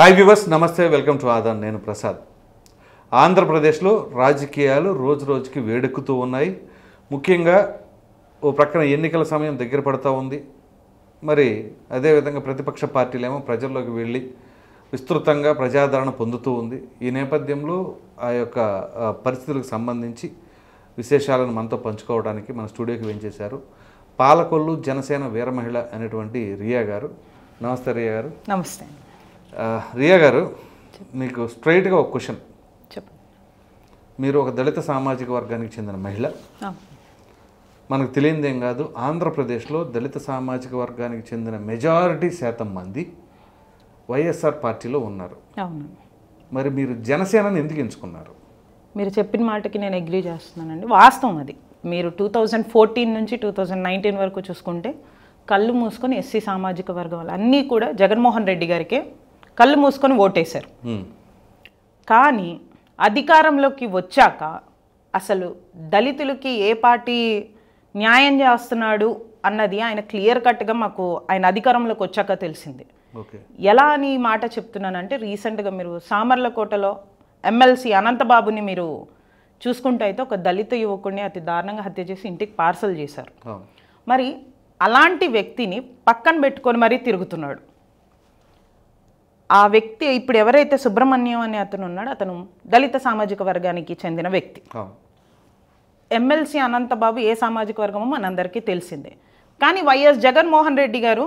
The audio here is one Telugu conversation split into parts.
హాయ్ వ్యూవర్స్ నమస్తే వెల్కమ్ టు ఆదాన్ నేను ప్రసాద్ ఆంధ్రప్రదేశ్లో రాజకీయాలు రోజు రోజుకి వేడెక్కుతూ ఉన్నాయి ముఖ్యంగా ఓ ప్రక్కన ఎన్నికల సమయం దగ్గర పడుతూ ఉంది మరి అదేవిధంగా ప్రతిపక్ష పార్టీలేమో ప్రజల్లోకి వెళ్ళి విస్తృతంగా ప్రజాదరణ పొందుతూ ఉంది ఈ నేపథ్యంలో ఆ యొక్క పరిస్థితులకు సంబంధించి విశేషాలను మనతో పంచుకోవడానికి మన స్టూడియోకి వెంచేశారు పాలకొల్లు జనసేన వీరమహిళ అనేటువంటి రియా గారు నమస్తే రియా గారు నమస్తే రియా గారు మీకు స్ట్రైట్గా ఒక క్వశ్చన్ మీరు ఒక దళిత సామాజిక వర్గానికి చెందిన మహిళ మనకు తెలియందేం కాదు ఆంధ్రప్రదేశ్లో దళిత సామాజిక వర్గానికి చెందిన మెజారిటీ శాతం మంది వైఎస్ఆర్ పార్టీలో ఉన్నారు మరి మీరు జనసేనను ఎందుకు ఎంచుకున్నారు మీరు చెప్పిన మాటకి నేను అగ్రీ చేస్తున్నానండి వాస్తవం అది మీరు టూ థౌజండ్ ఫోర్టీన్ నుంచి టూ థౌజండ్ నైన్టీన్ వరకు చూసుకుంటే కళ్ళు మూసుకొని ఎస్సీ సామాజిక వర్గం వాళ్ళు అన్నీ కూడా జగన్మోహన్ రెడ్డి గారికే కళ్ళు మూసుకొని ఓటేశారు కానీ అధికారంలోకి వచ్చాక అసలు దళితులకి ఏ పార్టీ న్యాయం చేస్తున్నాడు అన్నది ఆయన క్లియర్ కట్గా మాకు ఆయన అధికారంలోకి వచ్చాక తెలిసింది ఎలా అని మాట చెప్తున్నానంటే రీసెంట్గా మీరు సామర్లకోటలో ఎమ్మెల్సీ అనంతబాబుని మీరు చూసుకుంటే అయితే ఒక దళిత యువకుడిని అతి దారుణంగా హత్య చేసి ఇంటికి పార్సల్ చేశారు మరి అలాంటి వ్యక్తిని పక్కన పెట్టుకొని మరీ తిరుగుతున్నాడు ఆ వ్యక్తి ఇప్పుడు ఎవరైతే సుబ్రహ్మణ్యం అనే అతను ఉన్నాడో అతను దళిత సామాజిక వర్గానికి చెందిన వ్యక్తి ఎమ్మెల్సీ అనంతబాబు ఏ సామాజిక వర్గమో మనందరికీ తెలిసిందే కానీ వైఎస్ జగన్మోహన్ రెడ్డి గారు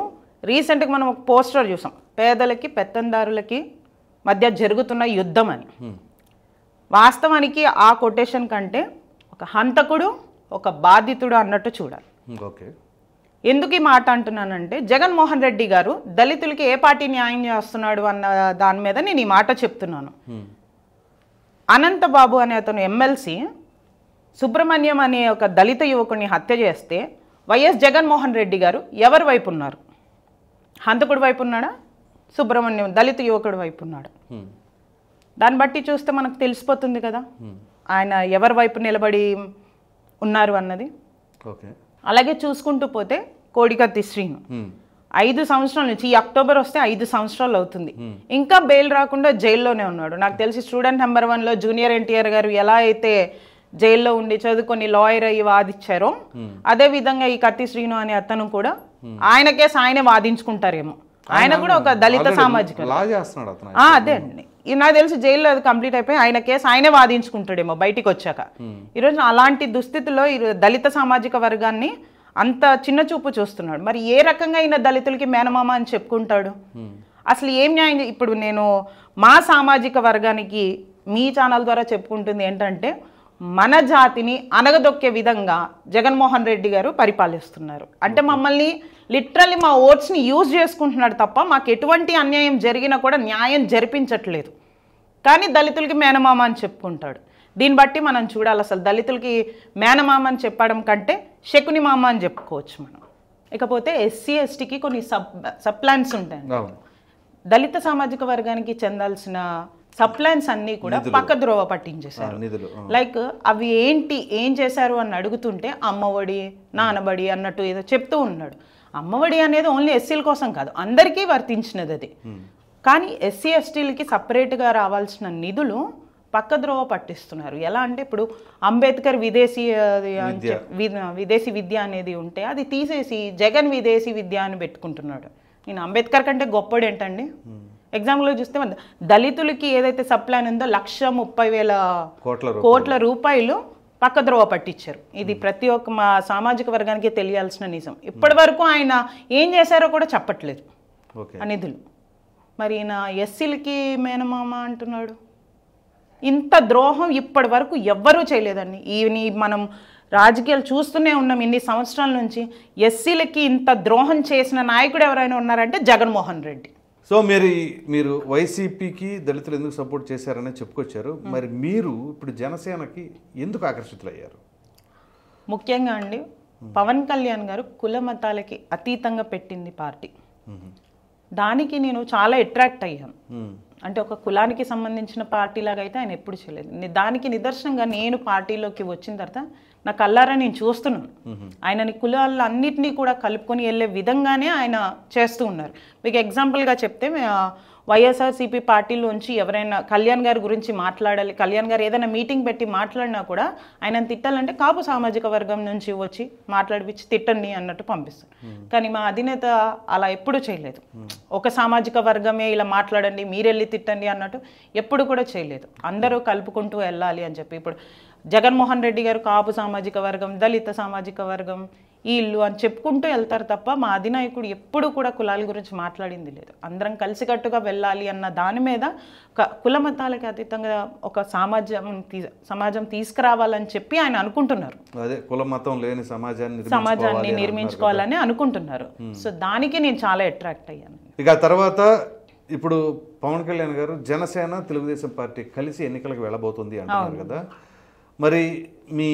రీసెంట్గా మనం ఒక పోస్టర్ చూసాం పేదలకి పెత్తందారులకి మధ్య జరుగుతున్న యుద్ధం అని వాస్తవానికి ఆ కొటేషన్ కంటే ఒక హంతకుడు ఒక బాధితుడు అన్నట్టు చూడాలి ఓకే ఎందుకు ఈ మాట అంటున్నానంటే జగన్మోహన్ రెడ్డి గారు దళితులకి ఏ పార్టీ న్యాయం చేస్తున్నాడు అన్న దాని మీద నేను ఈ మాట చెప్తున్నాను అనంతబాబు అనే అతను ఎమ్మెల్సీ సుబ్రహ్మణ్యం అనే ఒక దళిత యువకుడిని హత్య చేస్తే వైఎస్ జగన్మోహన్ రెడ్డి గారు ఎవరి వైపు ఉన్నారు హంతకుడి వైపు ఉన్నాడా సుబ్రహ్మణ్యం దళిత యువకుడి వైపు ఉన్నాడు దాన్ని బట్టి చూస్తే మనకు తెలిసిపోతుంది కదా ఆయన ఎవరి వైపు నిలబడి ఉన్నారు అన్నది ఓకే అలాగే చూసుకుంటూ పోతే కోడికత్తి శ్రీను ఐదు సంవత్సరాల నుంచి ఈ అక్టోబర్ వస్తే ఐదు సంవత్సరాలు అవుతుంది ఇంకా బెయిల్ రాకుండా జైల్లోనే ఉన్నాడు నాకు తెలిసి స్టూడెంట్ నెంబర్ వన్లో జూనియర్ ఎన్టీఆర్ గారు ఎలా అయితే జైల్లో ఉండి చదువుకొని లాయర్ అయ్యి వాదిచ్చారో అదే విధంగా ఈ కత్తి శ్రీను అనే అతను కూడా ఆయన కేసు ఆయనే వాదించుకుంటారేమో ఆయన కూడా ఒక దళిత సామాజిక అదే అండి నాకు తెలిసి జైల్లో అది కంప్లీట్ అయిపోయి ఆయన కేసు ఆయనే వాదించుకుంటాడేమో బయటికి వచ్చాక hmm. ఈరోజు అలాంటి దుస్థితిలో దళిత సామాజిక వర్గాన్ని అంత చిన్న చూపు చూస్తున్నాడు మరి ఏ రకంగా అయిన దళితులకి మేనమామ అని చెప్పుకుంటాడు hmm. అసలు ఏం న్యాయం ఇప్పుడు నేను మా సామాజిక వర్గానికి మీ ఛానల్ ద్వారా చెప్పుకుంటుంది ఏంటంటే మన జాతిని అనగదొక్కే విధంగా జగన్మోహన్ రెడ్డి గారు పరిపాలిస్తున్నారు అంటే మమ్మల్ని లిటరల్లీ మా ఓట్స్ని యూజ్ చేసుకుంటున్నాడు తప్ప మాకు ఎటువంటి అన్యాయం జరిగినా కూడా న్యాయం జరిపించట్లేదు కానీ దళితులకి మేనమామ అని చెప్పుకుంటాడు దీన్ని బట్టి మనం చూడాలి అసలు దళితులకి మేనమామ అని చెప్పడం కంటే శకుని మామ అని చెప్పుకోవచ్చు మనం ఇకపోతే ఎస్సీ ఎస్టీకి కొన్ని సబ్ సబ్ ప్లాన్స్ ఉంటాయి దళిత సామాజిక వర్గానికి చెందాల్సిన సప్లైన్స్ అన్నీ కూడా పక్క ద్రోవ పట్టించేశారు లైక్ అవి ఏంటి ఏం చేశారు అని అడుగుతుంటే అమ్మఒడి నానబడి అన్నట్టు ఏదో చెప్తూ ఉన్నాడు అమ్మఒడి అనేది ఓన్లీ ఎస్సీల కోసం కాదు అందరికీ వర్తించినది అది కానీ ఎస్సీ ఎస్టీలకి సపరేట్గా రావాల్సిన నిధులు పక్క ద్రోవ పట్టిస్తున్నారు ఎలా అంటే ఇప్పుడు అంబేద్కర్ విదేశీ విదేశీ విద్య అనేది ఉంటే అది తీసేసి జగన్ విదేశీ విద్య అని పెట్టుకుంటున్నాడు నేను అంబేద్కర్ కంటే గొప్పడు ఏంటండి ఎగ్జాంపుల్ చూస్తే దళితులకి ఏదైతే సప్లై ఉందో లక్ష ముప్పై వేల కోట్ల కోట్ల రూపాయలు పక్కద్రోవ పట్టించారు ఇది ప్రతి ఒక్క మా సామాజిక వర్గానికి తెలియాల్సిన నిజం ఇప్పటి వరకు ఆయన ఏం చేశారో కూడా చెప్పట్లేదు నిధులు మరి ఈయన ఎస్సీలకి మేనమామ అంటున్నాడు ఇంత ద్రోహం ఇప్పటి వరకు ఎవ్వరూ చేయలేదండి ఈ మనం రాజకీయాలు చూస్తూనే ఉన్నాం ఇన్ని సంవత్సరాల నుంచి ఎస్సీలకి ఇంత ద్రోహం చేసిన నాయకుడు ఎవరైనా ఉన్నారంటే జగన్మోహన్ రెడ్డి సో మీరు మీరు వైసీపీకి దళితులు ఎందుకు సపోర్ట్ చేశారని చెప్పుకొచ్చారు మరి మీరు ఇప్పుడు జనసేనకి ఎందుకు ఆకర్షితులయ్యారు ముఖ్యంగా అండి పవన్ కళ్యాణ్ గారు కుల మతాలకి అతీతంగా పెట్టింది పార్టీ దానికి నేను చాలా అట్రాక్ట్ అయ్యాను అంటే ఒక కులానికి సంబంధించిన పార్టీ లాగా అయితే ఆయన ఎప్పుడు చేయలేదు దానికి నిదర్శనంగా నేను పార్టీలోకి వచ్చిన తర్వాత నా కల్లారా నేను చూస్తున్నాను ఆయనని కులాలు అన్నింటినీ కూడా కలుపుకొని వెళ్ళే విధంగానే ఆయన చేస్తూ ఉన్నారు మీకు ఎగ్జాంపుల్గా చెప్తే వైఎస్ఆర్సీపీ పార్టీలోంచి ఎవరైనా కళ్యాణ్ గారి గురించి మాట్లాడాలి కళ్యాణ్ గారు ఏదైనా మీటింగ్ పెట్టి మాట్లాడినా కూడా ఆయన తిట్టాలంటే కాపు సామాజిక వర్గం నుంచి వచ్చి మాట్లాడిపించి తిట్టండి అన్నట్టు పంపిస్తారు కానీ మా అధినేత అలా ఎప్పుడు చేయలేదు ఒక సామాజిక వర్గమే ఇలా మాట్లాడండి మీరెళ్ళి తిట్టండి అన్నట్టు ఎప్పుడు కూడా చేయలేదు అందరూ కలుపుకుంటూ వెళ్ళాలి అని చెప్పి ఇప్పుడు జగన్మోహన్ రెడ్డి గారు కాపు సామాజిక వర్గం దళిత సామాజిక వర్గం ఈ ఇల్లు అని చెప్పుకుంటూ వెళ్తారు తప్ప మా అధినాయకుడు ఎప్పుడు కూడా కులాల గురించి మాట్లాడింది లేదు అందరం కలిసికట్టుగా వెళ్ళాలి అన్న దాని మీద కుల మతాలకి అతీతంగా ఒక సమాజం సమాజం తీసుకురావాలని చెప్పి ఆయన అనుకుంటున్నారు అదే కుల మతం లేని సమాజాన్ని సమాజాన్ని నిర్మించుకోవాలని అనుకుంటున్నారు సో దానికి నేను చాలా అట్రాక్ట్ అయ్యాను ఇక తర్వాత ఇప్పుడు పవన్ కళ్యాణ్ గారు జనసేన తెలుగుదేశం పార్టీ కలిసి ఎన్నికలకు వెళ్ళబోతుంది అంటున్నారు కదా మరి మీ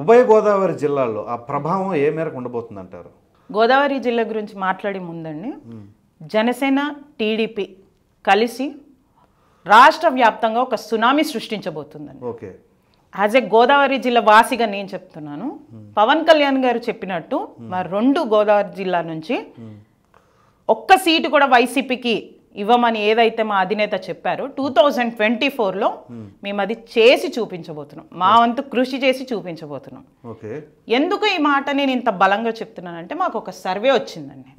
ఉభయ గోదావరి జిల్లాలో ఆ ప్రభావం ఏ మేరకు ఉండబోతుంది అంటారు గోదావరి జిల్లా గురించి మాట్లాడి ముందండి జనసేన టీడీపీ కలిసి రాష్ట్ర వ్యాప్తంగా ఒక సునామీ సృష్టించబోతుందండి ఓకే యాజ్ ఏ గోదావరి జిల్లా వాసిగా నేను చెప్తున్నాను పవన్ కళ్యాణ్ గారు చెప్పినట్టు మా రెండు గోదావరి జిల్లా నుంచి ఒక్క సీటు కూడా వైసీపీకి ఇవ్వమని ఏదైతే మా అధినేత చెప్పారో టూ థౌజండ్ ట్వంటీ ఫోర్లో మేము అది చేసి చూపించబోతున్నాం మా వంతు కృషి చేసి చూపించబోతున్నాం ఎందుకు ఈ మాట నేను ఇంత బలంగా చెప్తున్నానంటే మాకు ఒక సర్వే వచ్చిందండి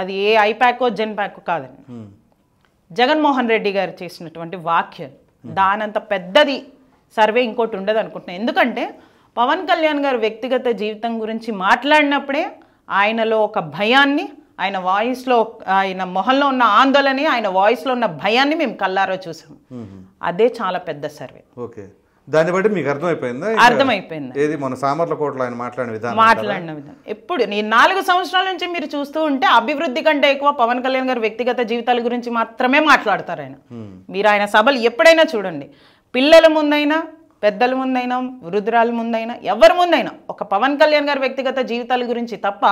అది ఏ ఐప్యాకో ప్యాక్ కాదండి జగన్మోహన్ రెడ్డి గారు చేసినటువంటి వాక్యం దానంత పెద్దది సర్వే ఇంకోటి ఉండదు అనుకుంటున్నాను ఎందుకంటే పవన్ కళ్యాణ్ గారు వ్యక్తిగత జీవితం గురించి మాట్లాడినప్పుడే ఆయనలో ఒక భయాన్ని ఆయన వాయిస్లో ఆయన మొహంలో ఉన్న ఆందోళన ఆయన వాయిస్లో ఉన్న భయాన్ని మేము కల్లారో చూసాం అదే చాలా పెద్ద సర్వే ఓకే దాన్ని బట్టి మీకు అర్థమైపోయిందా అర్థమైపోయింది ఏది మన సామర్లకోటలో ఆయన మాట్లాడిన విధానం మాట్లాడిన విధానం ఎప్పుడు నేను నాలుగు సంవత్సరాల నుంచి మీరు చూస్తూ ఉంటే అభివృద్ధి కంటే ఎక్కువ పవన్ కళ్యాణ్ గారు వ్యక్తిగత జీవితాల గురించి మాత్రమే మాట్లాడతారు ఆయన మీరు ఆయన సభలు ఎప్పుడైనా చూడండి పిల్లల ముందైనా పెద్దల ముందైనా వృద్ధురాల ముందైనా ఎవరి ముందైనా పవన్ కళ్యాణ్ గారి వ్యక్తిగత జీవితాల గురించి తప్ప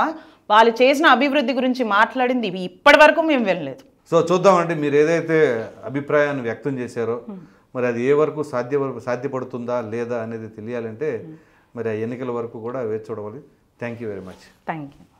వాళ్ళు చేసిన అభివృద్ధి గురించి మాట్లాడింది ఇప్పటి వరకు మేము వెళ్ళలేదు సో చూద్దామండి మీరు ఏదైతే అభిప్రాయాన్ని వ్యక్తం చేశారో మరి అది ఏ వరకు సాధ్య వరకు సాధ్యపడుతుందా లేదా అనేది తెలియాలంటే మరి ఆ ఎన్నికల వరకు కూడా వేచి చూడవాలి thank you very much thank you